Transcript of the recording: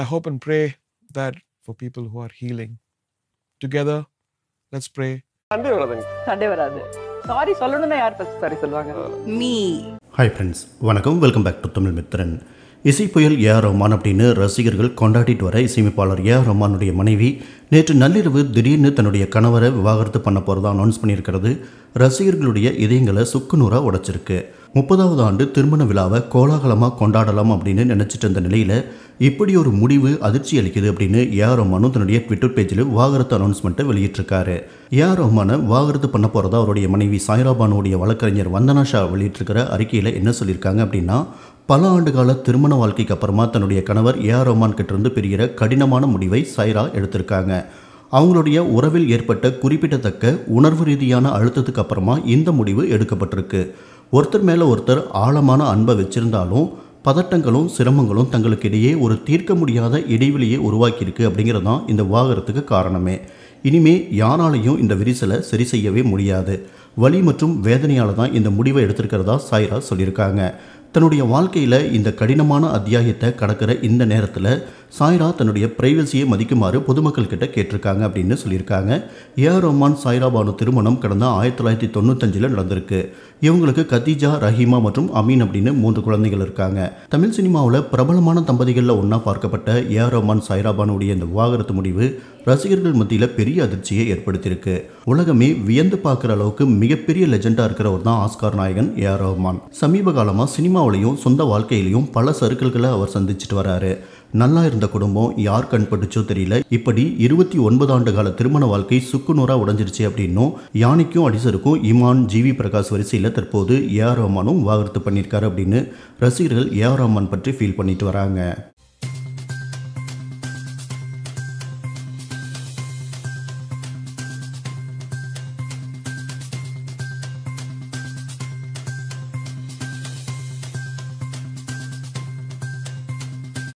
I hope and pray that for people who are healing. Together, let's pray. சண்டை வராதுங்க sorry சொல்லணும்னா யார் சொல்லுவாங்க மீ ஹாய் ஃப்ரெண்ட்ஸ் வணக்கம் வெல்கம் பேக் டு தமிழ் இசை புயல் ஏ ஆர் ரஹ்மான் அப்படின்னு ரசிகர்கள் கொண்டாடிட்டு வர இசையமைப்பாளர் ஏ ஆர் ரஹ்மானுடைய மனைவி நேற்று நள்ளிரவு திடீர்னு தன்னுடைய கணவரை விவாகரத்து பண்ண போகிறதா அனௌன்ஸ் பண்ணியிருக்கிறது ரசிகர்களுடைய இதயங்களை சுக்குநூறாக உடைச்சிருக்கு முப்பதாவது ஆண்டு திருமண விழாவை கோலாகலமாக கொண்டாடலாம் அப்படின்னு நினச்சிட்டு இருந்த நிலையில் இப்படி ஒரு முடிவு அதிர்ச்சி அளிக்குது அப்படின்னு ஏஆர் ரஹ்மானும் தன்னுடைய ட்விட்டர் பேஜில் வாகரத்து அனௌன்ஸ்மெண்ட்டை வெளியிட்டிருக்காரு ஏஆர் ரஹ்மானை வாகரத்து பண்ண போகிறதா அவருடைய மனைவி சாய்ராபானுடைய வழக்கறிஞர் வந்தனா ஷா வெளியிட்டிருக்கிற அறிக்கையில் என்ன சொல்லியிருக்காங்க அப்படின்னா பல ஆண்டுகால திருமண வாழ்க்கைக்கு அப்புறமா தன்னுடைய கணவர் ஏஆர் ரஹ்மான் கிட்டிருந்து பெறுகிற கடினமான முடிவை சைரா எடுத்திருக்காங்க அவங்களுடைய உறவில் ஏற்பட்ட குறிப்பிடத்தக்க உணர்வு ரீதியான அழுத்தத்துக்கு அப்புறமா இந்த முடிவு எடுக்கப்பட்டிருக்கு ஒருத்தர் மேலே ஒருத்தர் ஆழமான அன்பை வச்சுருந்தாலும் பதட்டங்களும் சிரமங்களும் தங்களுக்கு இடையே ஒரு தீர்க்க முடியாத இடைவெளியை உருவாக்கியிருக்கு அப்படிங்கிறது தான் இந்த விவாகரத்துக்கு காரணமே இனிமே யாராலையும் இந்த விரிசலை சரி செய்யவே முடியாது வலி மற்றும் வேதனையால் தான் இந்த முடிவை எடுத்திருக்கிறதா சாய்ரா சொல்லியிருக்காங்க தன்னுடைய வாழ்க்கையில் இந்த கடினமான அத்தியாயத்தை கடக்கிற இந்த நேரத்தில் சாய்ரா தன்னுடைய பிரைவசியை மதிக்குமாறு பொதுமக்கள் கிட்ட கேட்டிருக்காங்க அப்படின்னு சொல்லியிருக்காங்க ஏஆர் ரோமான் சாய்ரா பானு திருமணம் கடந்த ஆயிரத்தி தொள்ளாயிரத்தி தொண்ணூத்தஞ்சில் நடந்திருக்கு இவங்களுக்கு கதீஜா ரஹீமா மற்றும் அமீன் அப்படின்னு மூன்று குழந்தைகள் இருக்காங்க தமிழ் சினிமாவில் பிரபலமான தம்பதிகளில் ஒன்றா பார்க்கப்பட்ட ஏஆர் ரோமான் சாய்ரா பானுடைய இந்த விவாகரத்து முடிவு ரசிகர்கள் மத்தியில் பெரிய அதிர்ச்சியை ஏற்படுத்தியிருக்கு உலகமே வியந்து பார்க்குற அளவுக்கு மிகப்பெரிய லெஜெண்டாக இருக்கிறவர் தான் ஆஸ்கார் நாயகன் ஏ ஆர் ரஹ்மான் சமீப காலமாக சினிமாவிலையும் சொந்த வாழ்க்கையிலையும் பல சருக்கல்களை அவர் சந்திச்சுட்டு வராரு நல்லா இருந்த குடும்பம் யார் கண்பட்டுச்சோ தெரியல இப்படி இருபத்தி ஒன்பது ஆண்டு கால திருமண வாழ்க்கை சுக்குநூறாக உடஞ்சிருச்சு அப்படின்னும் யானைக்கும் அடிசருக்கும் இமான் ஜிவி பிரகாஷ் வரிசையில் தற்போது ஏ ஆர் ரஹ்மானும் வாகரத்து பண்ணியிருக்காரு அப்படின்னு ரசிகர்கள் ஏ ஆர் ரஹ்மான் பற்றி ஃபீல் பண்ணிட்டு வராங்க